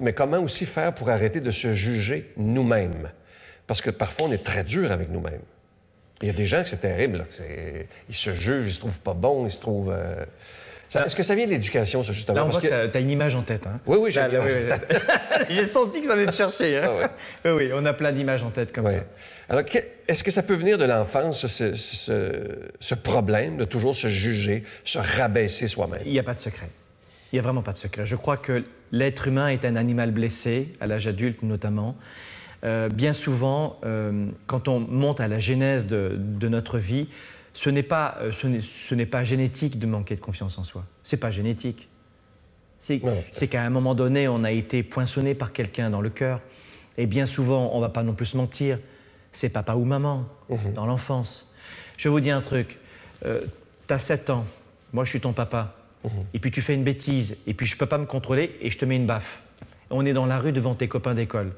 Mais comment aussi faire pour arrêter de se juger nous-mêmes? Parce que parfois, on est très dur avec nous-mêmes. Il y a des gens que c'est terrible. Ils se jugent, ils se trouvent pas bons, ils se trouvent... Euh, ah. Est-ce que ça vient de l'éducation, ça, justement? Là, Parce que, t'as une image en tête. Hein? Oui, oui, j'ai J'ai senti que ça allait te chercher. Hein? Ah oui, oui, on a plein d'images en tête comme ça. Alors, est-ce que ça peut venir de l'enfance, ce, ce, problème de toujours se juger, se rabaisser soi-même? Il n'y a pas de secret. Il n'y a vraiment pas de secret. Je crois que L'être humain est un animal blessé, à l'âge adulte notamment. Euh, bien souvent, euh, quand on monte à la genèse de, notre vie, euh, ce n'est pas, génétique de manquer de confiance en soi. C'est pas génétique. C'est, qu'à un moment donné, on a été poinçonné par quelqu'un dans le cœur. Et bien souvent, on va pas non plus se mentir. C'est papa ou maman mhm. dans l'enfance. Je vous dis un truc. Tu as 7 ans. Moi, je suis ton papa et puis tu fais une bêtise, et puis je ne peux pas me contrôler, et je te mets une baffe. On est dans la rue devant tes copains d'école.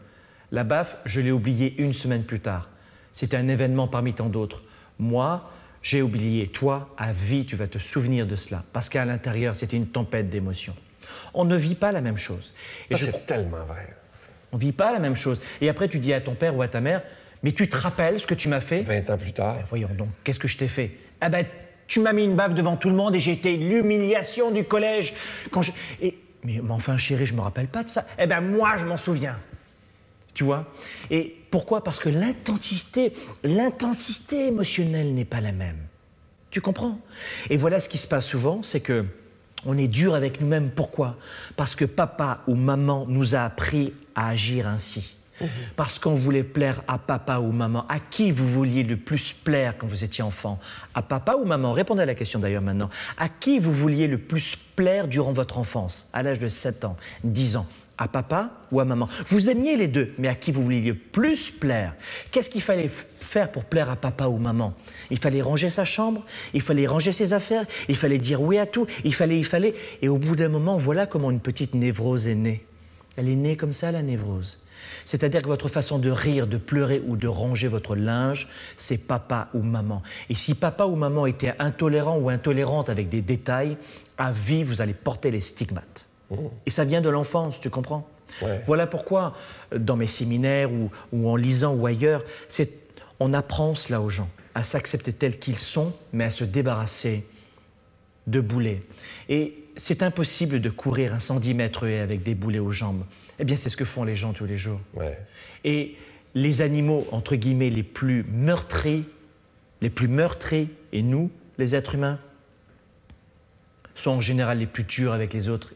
La baffe, je l'ai oubliée une semaine plus tard. C'était un événement parmi tant d'autres. Moi, j'ai oublié. Toi, à vie, tu vas te souvenir de cela, parce qu'à l'intérieur, c'était une tempête d'émotions. On ne vit pas la même chose. Et c'est tellement vrai. On ne vit pas la même chose. Et après, tu dis à ton père ou à ta mère, mais tu te rappelles ce que tu m'as fait 20 ans plus tard. Ben, voyons donc, qu'est-ce que je t'ai fait eh ben, tu m'as mis une baffe devant tout le monde et j'ai été l'humiliation du collège. Quand et... mais, enfin, chérie, je ne me rappelle pas de ça. Eh ben, moi, je m'en souviens. Tu vois Et pourquoi Parce que l'intensité, l'intensité émotionnelle n'est pas la même. Tu comprends Et voilà ce qui se passe souvent, c'est que on est dur avec nous-mêmes. Pourquoi Parce que papa ou maman nous a appris à agir ainsi. Mhm. Parce qu'on voulait plaire à papa ou maman. À qui vous vouliez le plus plaire quand vous étiez enfant À papa ou maman Répondez à la question d'ailleurs maintenant. À qui vous vouliez le plus plaire durant votre enfance, à l'âge de 7 ans, 10 ans à papa ou à maman. Vous aimiez les deux, mais à qui vous vouliez le plus plaire Qu'est-ce qu'il fallait faire pour plaire à papa ou maman Il fallait ranger sa chambre, il fallait ranger ses affaires, il fallait dire oui à tout, il fallait, il fallait. Et au bout d'un moment, voilà comment une petite névrose est née. Elle est née comme ça, la névrose. C'est-à-dire que votre façon de rire, de pleurer ou de ranger votre linge, c'est papa ou maman. Et si papa ou maman était intolérant ou intolérante avec des détails, à vie, vous allez porter les stigmates. Mmh. Et ça vient de l'enfance, tu comprends Voilà pourquoi, euh, dans mes séminaires ou en lisant ou ailleurs, on apprend cela aux gens, à s'accepter tels qu'ils sont, mais à se débarrasser de boulets. Et c'est impossible de courir un 110 mètres et avec des boulets aux jambes. Eh bien, c'est ce que font les gens tous les jours. Et les animaux, entre guillemets, les plus meurtris, les plus meurtris, et nous, les êtres humains, sont en général les plus durs avec les autres